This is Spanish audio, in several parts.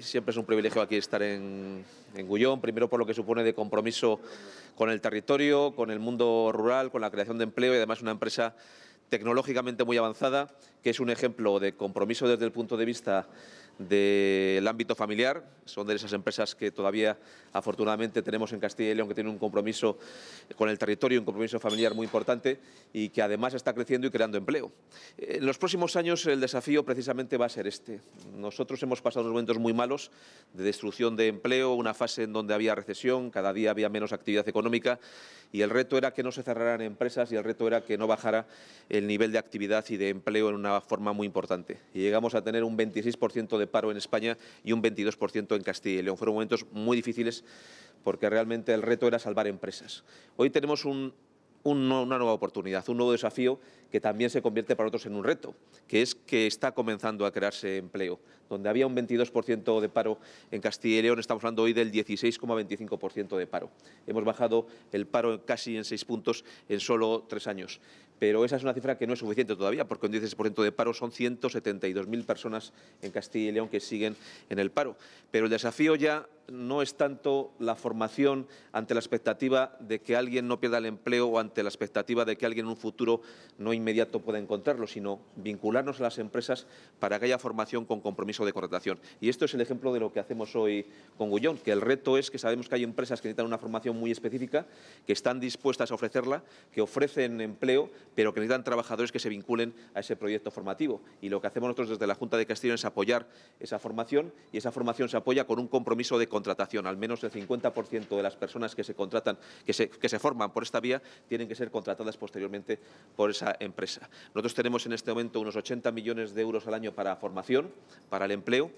Siempre es un privilegio aquí estar en, en, Gullón, primero por lo que supone de compromiso con el territorio, con el mundo rural, con la creación de empleo y además una empresa tecnológicamente muy avanzada, que es un ejemplo de compromiso desde el punto de vista del ámbito familiar. Son de esas empresas que todavía, afortunadamente, tenemos en Castilla y León, que tienen un compromiso con el territorio, un compromiso familiar muy importante y que además está creciendo y creando empleo. En los próximos años el desafío precisamente va a ser este. Nosotros hemos pasado unos momentos muy malos de destrucción de empleo, una fase en donde había recesión, cada día había menos actividad económica y el reto era que no se cerraran empresas y el reto era que no bajara el nivel de actividad y de empleo en una forma muy importante. Y llegamos a tener un 26% de paro en España y un 22% en Castilla y León. Fueron momentos muy difíciles porque realmente el reto era salvar empresas. Hoy tenemos una nueva oportunidad, un nuevo desafío que también se convierte para otros en un reto, que es que está comenzando a crearse empleo. Donde había un 22% de paro en Castilla y León, estamos hablando hoy del 16,25% de paro. Hemos bajado el paro casi en seis puntos en solo tres años pero esa es una cifra que no es suficiente todavía, porque un 16% de paro son 172.000 personas en Castilla y León que siguen en el paro. Pero el desafío ya no es tanto la formación ante la expectativa de que alguien no pierda el empleo o ante la expectativa de que alguien en un futuro no inmediato pueda encontrarlo, sino vincularnos a las empresas para que haya formación con compromiso de contratación. Y esto es el ejemplo de lo que hacemos hoy con Gullón, que el reto es que sabemos que hay empresas que necesitan una formación muy específica, que están dispuestas a ofrecerla, que ofrecen empleo, pero que necesitan trabajadores que se vinculen a ese proyecto formativo. Y lo que hacemos nosotros desde la Junta de Castilla es apoyar esa formación y esa formación se apoya con un compromiso de contratación. Al menos el 50% de las personas que se contratan, que que se forman por esta vía, tienen que ser contratadas posteriormente por esa empresa. Nosotros tenemos en este momento unos 80 millones de euros al año para formación, para el empleo.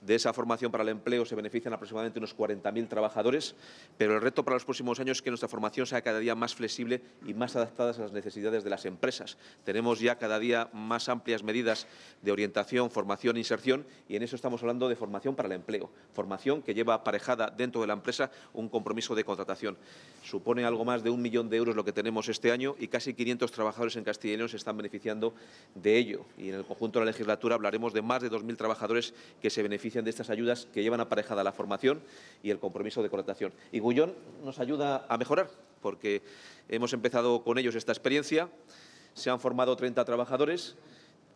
De esa formación para el empleo se benefician aproximadamente unos 40.000 trabajadores, pero el reto para los próximos años es que nuestra formación sea cada día más flexible y más adaptada a las necesidades de las empresas. Tenemos ya cada día más amplias medidas de orientación, formación, e inserción y en eso estamos hablando de formación para el empleo, formación que lleva aparejada dentro de la empresa un compromiso de contratación. Supone algo más de un millón de euros lo que tenemos este año y casi 500 trabajadores en Castilla se están beneficiando de ello. Y en el conjunto de la legislatura hablaremos de más de 2.000 trabajadores que se benefician de estas ayudas que llevan aparejada la formación y el compromiso de contratación. Y Gullón nos ayuda a mejorar, porque hemos empezado con ellos esta experiencia, se han formado 30 trabajadores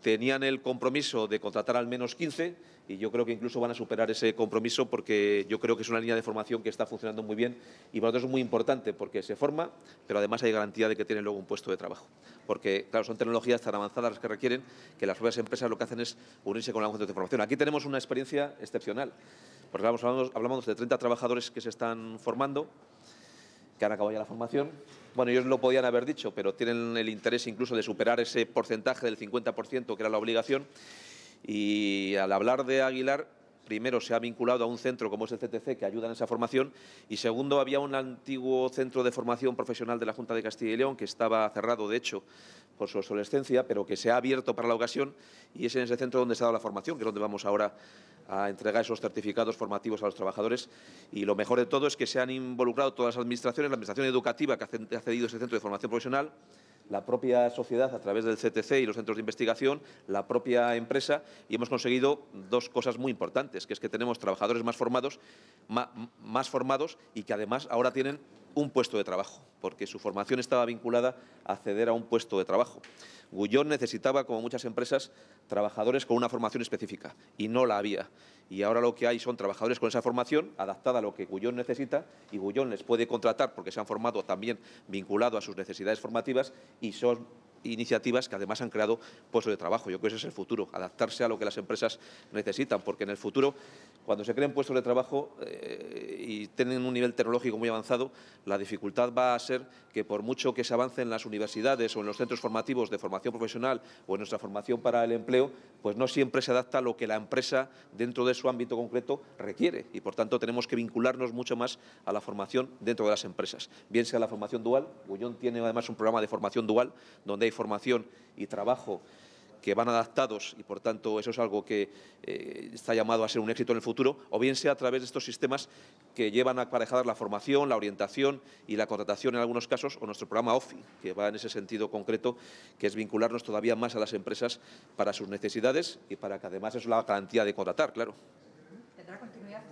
tenían el compromiso de contratar al menos 15 y yo creo que incluso van a superar ese compromiso porque yo creo que es una línea de formación que está funcionando muy bien y para tanto es muy importante porque se forma, pero además hay garantía de que tienen luego un puesto de trabajo. Porque, claro, son tecnologías tan avanzadas las que requieren que las nuevas empresas lo que hacen es unirse con la centro de formación. Aquí tenemos una experiencia excepcional, porque hablamos, hablamos de 30 trabajadores que se están formando, que han acabado ya la formación, bueno, ellos lo podían haber dicho, pero tienen el interés incluso de superar ese porcentaje del 50%, que era la obligación. Y al hablar de Aguilar, primero, se ha vinculado a un centro como es el CTC, que ayuda en esa formación, y segundo, había un antiguo centro de formación profesional de la Junta de Castilla y León, que estaba cerrado, de hecho, por su obsolescencia, pero que se ha abierto para la ocasión, y es en ese centro donde se ha dado la formación, que es donde vamos ahora a entregar esos certificados formativos a los trabajadores. Y lo mejor de todo es que se han involucrado todas las administraciones, la administración educativa que ha cedido ese centro de formación profesional, la propia sociedad a través del CTC y los centros de investigación, la propia empresa, y hemos conseguido dos cosas muy importantes, que es que tenemos trabajadores más formados, más formados y que además ahora tienen un puesto de trabajo, porque su formación estaba vinculada a acceder a un puesto de trabajo. Gullón necesitaba, como muchas empresas, trabajadores con una formación específica y no la había. Y ahora lo que hay son trabajadores con esa formación adaptada a lo que Gullón necesita y Gullón les puede contratar porque se han formado también vinculado a sus necesidades formativas y son iniciativas que además han creado puestos de trabajo. Yo creo que ese es el futuro, adaptarse a lo que las empresas necesitan, porque en el futuro, cuando se creen puestos de trabajo eh, y tienen un nivel tecnológico muy avanzado, la dificultad va a ser que por mucho que se avance en las universidades o en los centros formativos de formación profesional o en nuestra formación para el empleo, pues no siempre se adapta a lo que la empresa dentro de su ámbito concreto requiere y por tanto tenemos que vincularnos mucho más a la formación dentro de las empresas, bien sea la formación dual, Gullón tiene además un programa de formación dual donde hay formación y trabajo que van adaptados y por tanto eso es algo que eh, está llamado a ser un éxito en el futuro, o bien sea a través de estos sistemas que llevan aparejadas la formación, la orientación y la contratación en algunos casos, o nuestro programa OFI, que va en ese sentido concreto, que es vincularnos todavía más a las empresas para sus necesidades y para que además es la garantía de contratar, claro. ¿Tendrá continuidad